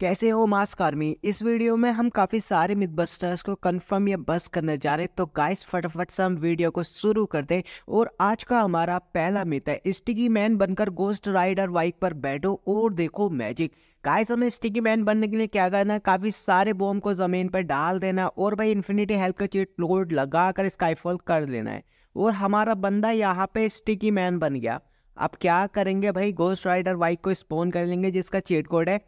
कैसे हो mask army इस वीडियो में हम काफ़ी सारे मिथबस्टर्स को कंफर्म या बस करने जा रहे हैं तो गाइस फटाफट से हम वीडियो को शुरू कर दे और आज का हमारा पहला मित है स्टिकी मैन बनकर गोस्ट राइडर बाइक पर बैठो और देखो मैजिक गाइस हमें स्टिकी मैन बनने के लिए क्या करना है काफ़ी सारे बोम को ज़मीन पर डाल देना और भाई इन्फिनिटी हेल्थ का चीट लोड लगा कर स्काईफॉल कर लेना है और हमारा बंदा यहाँ पे स्टिकी मैन बन गया अब क्या करेंगे भाई गोस्ट राइडर बाइक को स्पोन कर लेंगे जिसका चीट कोड है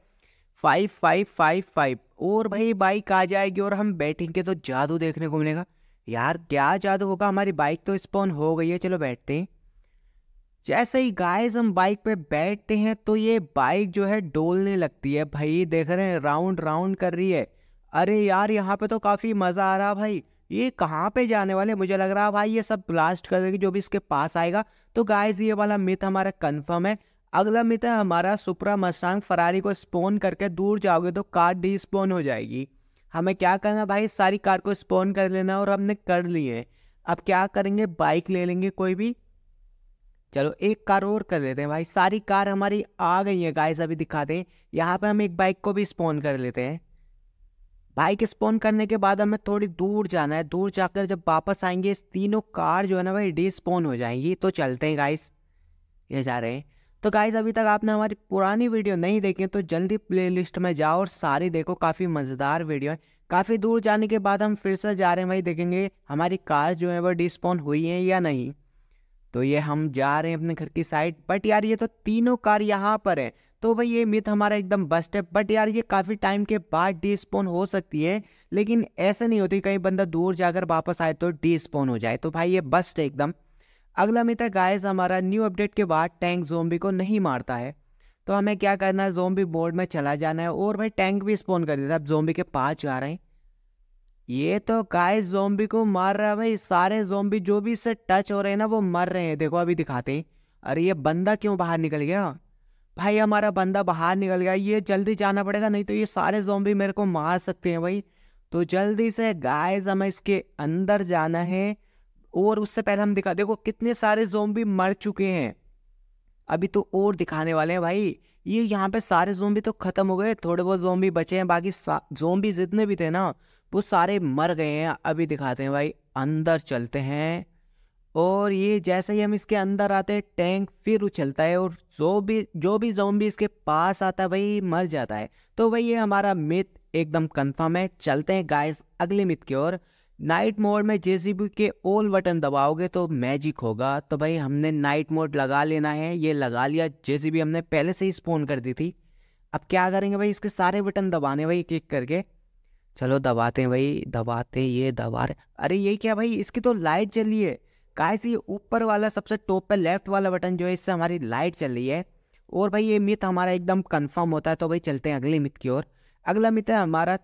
फाइव फाइव फाइव फाइव और भाई बाइक आ जाएगी और हम बैठेंगे तो जादू देखने को मिलेगा यार क्या जादू होगा हमारी बाइक तो स्पॉन हो गई है चलो बैठते हैं जैसे ही गाइस हम बाइक पे बैठते हैं तो ये बाइक जो है डोलने लगती है भाई देख रहे हैं राउंड राउंड कर रही है अरे यार यहाँ पे तो काफ़ी मज़ा आ रहा भाई ये कहाँ पे जाने वाले मुझे लग रहा है भाई ये सब ब्लास्ट कर देगी जो भी इसके पास आएगा तो गाइस ये वाला मिथ हमारा कंफर्म है अगला मित्र हमारा सुपरा मसांग फरारी को स्पोन करके दूर जाओगे तो कार डी स्पोन हो जाएगी हमें क्या करना भाई सारी कार को स्पोन कर लेना और हमने कर ली है अब क्या करेंगे बाइक ले लेंगे कोई भी चलो एक कार और कर लेते हैं भाई सारी कार हमारी आ गई है गाइस अभी दिखा दें यहाँ पे हम एक बाइक को भी स्पोन कर लेते हैं बाइक स्पोन करने के बाद हमें थोड़ी दूर जाना है दूर जाकर जब वापस आएंगे इस तीनों कार जो है ना भाई डिस्पोन हो जाएंगी तो चलते हैं गाइस ये जा रहे हैं तो गाइज अभी तक आपने हमारी पुरानी वीडियो नहीं देखी तो जल्दी प्लेलिस्ट में जाओ और सारी देखो काफ़ी मज़ेदार वीडियो है काफ़ी दूर जाने के बाद हम फिर से जा रहे हैं भाई देखेंगे हमारी कार जो है वो डिस्पॉन हुई है या नहीं तो ये हम जा रहे हैं अपने घर की साइड बट यार ये तो तीनों कार यहाँ पर है तो भाई ये मिथ हमारा एकदम बस्ट है बट यार ये काफ़ी टाइम के बाद डिस्पोन हो सकती है लेकिन ऐसा नहीं होती कहीं बंदा दूर जाकर वापस आए तो डिस्पोन हो जाए तो भाई ये बस्ट है एकदम अगला मित्र गाइस हमारा न्यू अपडेट के बाद टैंक जोम्बी को नहीं मारता है तो हमें क्या करना है जोम्बी बोर्ड में चला जाना है और भाई टैंक भी स्पोन कर देता है अब जोम्बी के पास जा रहे हैं ये तो गाइस जोम्बी को मार रहा है भाई सारे जोम्बी जो भी इससे टच हो रहे हैं ना वो मर रहे हैं देखो अभी दिखाते हैं अरे ये बंदा क्यों बाहर निकल गया भाई हमारा बंदा बाहर निकल गया ये जल्दी जाना पड़ेगा नहीं तो ये सारे जोम्बी मेरे को मार सकते हैं भाई तो जल्दी से गाइस हमें इसके अंदर जाना है और उससे पहले हम दिखा देखो कितने सारे जोम्बी मर चुके हैं अभी तो और दिखाने वाले हैं भाई ये यहाँ पे सारे जोम्बी तो ख़त्म हो गए थोड़े बहुत जोम्बी बचे हैं बाकी जोम्बी जितने भी थे ना वो सारे मर गए हैं अभी दिखाते हैं भाई अंदर चलते हैं और ये जैसे ही हम इसके अंदर आते हैं टैंक फिर उछलता है और जो भी जो भी जोम्बी इसके पास आता है वही मर जाता है तो भाई ये हमारा मिथ एकदम कंफर्म है चलते हैं गाइस अगले मिथ की ओर नाइट मोड में जे के ऑल बटन दबाओगे तो मैजिक होगा तो भाई हमने नाइट मोड लगा लेना है ये लगा लिया जे हमने पहले से ही स्पोन कर दी थी अब क्या करेंगे भाई इसके सारे बटन दबाने भाई एक एक करके चलो दबाते हैं भाई दबाते हैं ये दबा रहे अरे ये क्या भाई इसकी तो लाइट चल रही है काय से ऊपर वाला सबसे टॉप पे लेफ्ट वाला बटन जो है इससे हमारी लाइट चल रही है और भाई ये मिथ हमारा एकदम कंफर्म होता है तो भाई चलते हैं अगले मिथ की ओर अगला मिथ है हमारा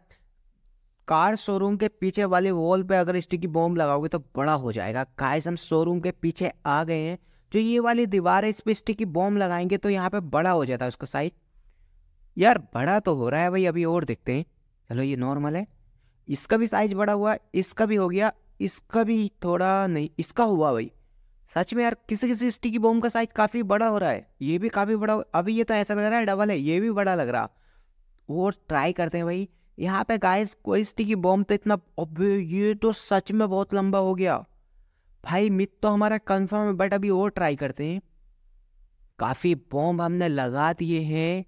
कार शोरूम के पीछे वाले वॉल पे अगर स्टिकी बॉम्ब लगाओगे तो बड़ा हो जाएगा गाइस हम शोरूम के पीछे आ गए हैं जो ये वाली दीवार है इस पर स्टिकी बॉम्ब लगाएंगे तो यहाँ पे बड़ा हो जाता है उसका साइज यार बड़ा तो हो रहा है भाई अभी और देखते हैं चलो ये नॉर्मल है इसका भी साइज बड़ा हुआ इसका भी हो गया इसका भी थोड़ा नहीं इसका हुआ भाई सच में यार किसी किसी स्टिकी बॉम्ब का साइज काफ़ी बड़ा हो रहा है ये भी काफ़ी बड़ा अभी ये तो ऐसा लग रहा है डबल है ये भी बड़ा लग रहा वो ट्राई करते हैं भाई यहाँ पे गाइस कोई की बॉम्ब तो इतना अबे ये तो सच में बहुत लंबा हो गया भाई मित तो हमारा कंफर्म है बट अभी और ट्राई करते हैं काफ़ी बॉम्ब हमने लगा दिए हैं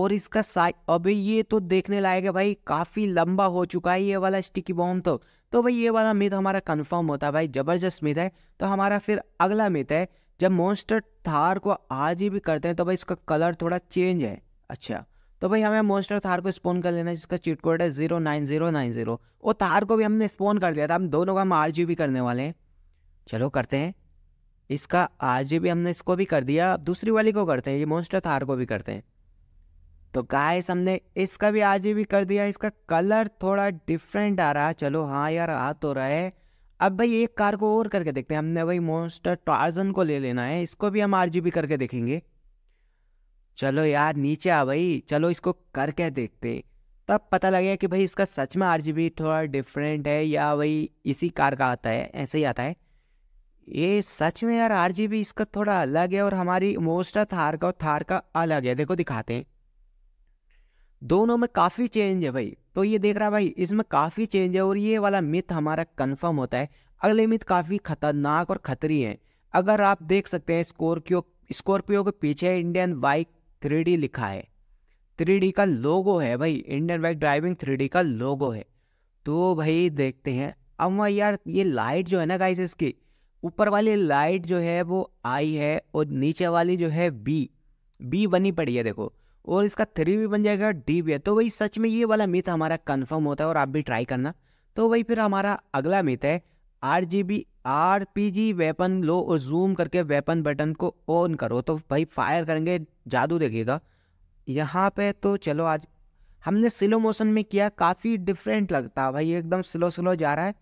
और इसका साइज अबे ये तो देखने लायक है भाई काफ़ी लंबा हो चुका है ये वाला स्टिकी बॉम्ब तो तो भाई ये वाला मिथ हमारा कंफर्म होता है भाई ज़बरदस्त मिथ है तो हमारा फिर अगला मिथ है जब मॉन्स्टर थार को आज ही भी करते हैं तो भाई इसका कलर थोड़ा चेंज है अच्छा तो भाई हमें मोस्टर थार को स्पोन कर लेना जिसका चीट कोड है zero nine zero nine zero वो थार को भी हमने स्पोन कर दिया था हम दोनों का हम आर जी भी करने वाले हैं चलो करते हैं इसका आर जी भी हमने इसको भी कर दिया अब दूसरी वाली को करते हैं ये मोस्टर थार को भी करते हैं तो गाइस हमने इसका भी जी भी कर दिया इसका कलर थोड़ा डिफरेंट आ रहा है चलो हाँ यार आ तो रहा है अब भाई एक कार को और करके देखते हैं हमने भाई मोस्टर टार्जन को ले लेना है इसको भी हम आर करके देखेंगे चलो यार नीचे आ भाई चलो इसको करके देखते तब पता लगे कि भाई इसका सच में बी थोड़ा डिफरेंट है या भाई इसी कार का आता है ऐसे ही आता है ये सच में यार आरजीबी इसका थोड़ा अलग है और हमारी मोस्टा थार का और थार का अलग है देखो दिखाते हैं दोनों में काफ़ी चेंज है भाई तो ये देख रहा भाई इसमें काफ़ी चेंज है और ये वाला मिथ हमारा कन्फर्म होता है अगले मिथ काफ़ी खतरनाक और खतरी है अगर आप देख सकते हैं स्कॉर्पियो स्कॉर्पियो के पीछे इंडियन बाइक थ्री लिखा है थ्री का लोगो है भाई इंडियन बाइक ड्राइविंग थ्री का लोगो है तो भाई देखते हैं अब वह यार ये लाइट जो है ना गाइस इसकी ऊपर वाली लाइट जो है वो आई है और नीचे वाली जो है बी बी बनी पड़ी है देखो और इसका थ्री भी बन जाएगा डी भी है तो वही सच में ये वाला मिथ हमारा कंफर्म होता है और आप भी ट्राई करना तो वही फिर हमारा अगला मिथ है R G B R P G weapon लो और जूम करके वेपन बटन को ऑन करो तो भाई फायर करेंगे जादू देखिएगा यहाँ पे तो चलो आज हमने स्लो मोशन में किया काफ़ी डिफरेंट लगता है भाई एकदम स्लो स्लो जा रहा है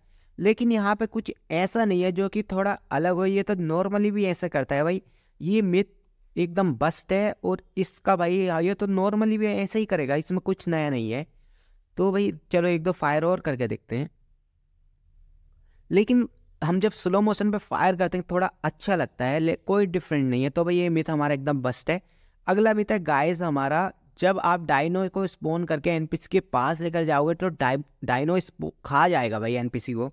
लेकिन यहाँ पे कुछ ऐसा नहीं है जो कि थोड़ा अलग हो ये तो नॉर्मली भी ऐसा करता है भाई ये मिथ एकदम बस्ट है और इसका भाई हाँ, ये तो नॉर्मली भी ऐसे ही करेगा इसमें कुछ नया नहीं है तो भाई चलो एक दो फायर और करके देखते हैं लेकिन हम जब स्लो मोशन पे फायर करते हैं तो थोड़ा अच्छा लगता है कोई डिफरेंट नहीं है तो भाई ये मिथ हमारा एकदम बस्ट है अगला मिथ है गाइस हमारा जब आप डाइनो को स्पोन करके एन के पास लेकर जाओगे तो डाइनो खा जाएगा भाई एन को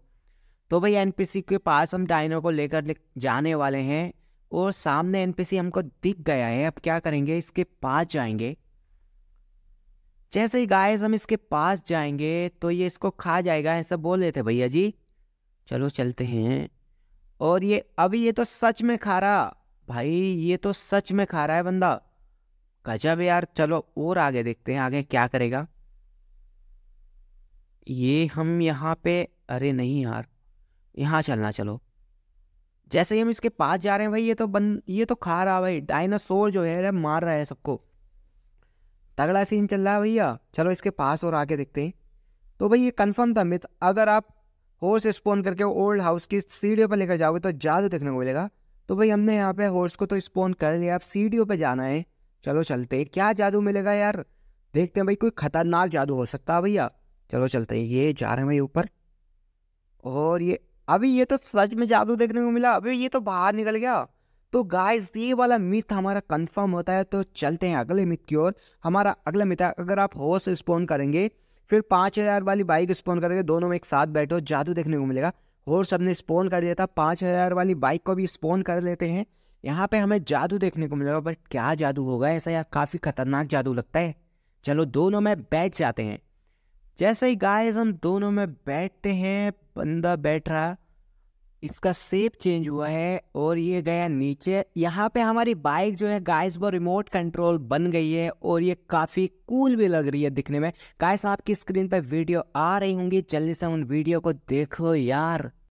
तो भाई एन के पास हम डाइनो को लेकर ले जाने वाले हैं और सामने एन हमको दिख गया है अब क्या करेंगे इसके पास जाएंगे जैसे ही गाइस हम इसके पास जाएंगे तो ये इसको खा जाएगा ऐसा बोल रहे थे भैया जी चलो चलते हैं और ये अभी ये तो सच में खा रहा भाई ये तो सच में खा रहा है बंदा गजब यार चलो और आगे देखते हैं आगे क्या करेगा ये हम यहाँ पे अरे नहीं यार यहाँ चलना चलो जैसे ही हम इसके पास जा रहे हैं भाई ये तो बंद ये तो खा रहा भाई डायनासोर जो है मार रहा है सबको तगड़ा सीन चल रहा है भैया चलो इसके पास और आगे देखते हैं तो भाई ये कंफर्म था मित अगर आप हॉर्स स्पोन करके ओल्ड हाउस की सीढ़ियों पर लेकर जाओगे तो ज़्यादा देखने को मिलेगा तो भाई हमने यहाँ पे हॉर्स को तो स्पोन कर लिया अब सीढ़ियों पर जाना है चलो चलते क्या जादू मिलेगा यार देखते हैं भाई कोई खतरनाक जादू हो सकता है भैया चलो चलते हैं ये जा रहे हैं भाई ऊपर और ये अभी ये तो सच में जादू देखने को मिला अभी ये तो बाहर निकल गया तो गाइस ये वाला मिथ हमारा कंफर्म होता है तो चलते हैं अगले मिथ की ओर हमारा अगला मिथ है अगर आप हॉर्स स्पोन करेंगे फिर पाँच हज़ार वाली बाइक स्पॉन करके दोनों में एक साथ बैठो जादू देखने को मिलेगा हॉर्स हमने स्पॉन कर दिया था पाँच हज़ार वाली बाइक को भी स्पॉन कर लेते हैं यहाँ पे हमें जादू देखने को मिलेगा बट क्या जादू होगा ऐसा यार काफ़ी खतरनाक जादू लगता है चलो दोनों में बैठ जाते हैं जैसे ही गाइस हम दोनों में बैठते हैं बंदा बैठ रहा इसका सेप चेंज हुआ है और ये गया नीचे यहाँ पे हमारी बाइक जो है गाइस वो रिमोट कंट्रोल बन गई है और ये काफ़ी कूल भी लग रही है दिखने में गाइस आपकी स्क्रीन पे वीडियो आ रही होंगी जल्दी से उन वीडियो को देखो यार